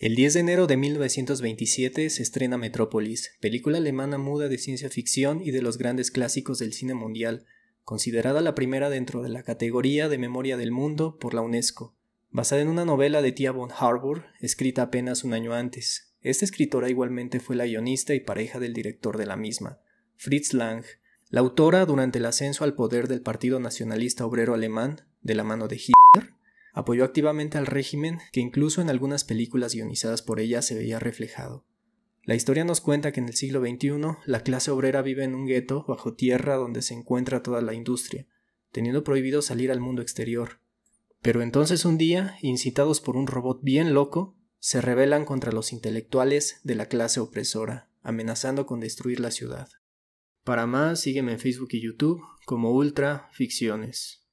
El 10 de enero de 1927 se estrena Metrópolis, película alemana muda de ciencia ficción y de los grandes clásicos del cine mundial, considerada la primera dentro de la categoría de Memoria del Mundo por la UNESCO, basada en una novela de Tia von Harbour, escrita apenas un año antes. Esta escritora igualmente fue la guionista y pareja del director de la misma, Fritz Lang, la autora durante el ascenso al poder del Partido Nacionalista Obrero Alemán, de la mano de Hitler. Apoyó activamente al régimen, que incluso en algunas películas guionizadas por ella se veía reflejado. La historia nos cuenta que en el siglo XXI la clase obrera vive en un gueto bajo tierra donde se encuentra toda la industria, teniendo prohibido salir al mundo exterior. Pero entonces un día, incitados por un robot bien loco, se rebelan contra los intelectuales de la clase opresora, amenazando con destruir la ciudad. Para más, sígueme en Facebook y YouTube como Ultra Ficciones.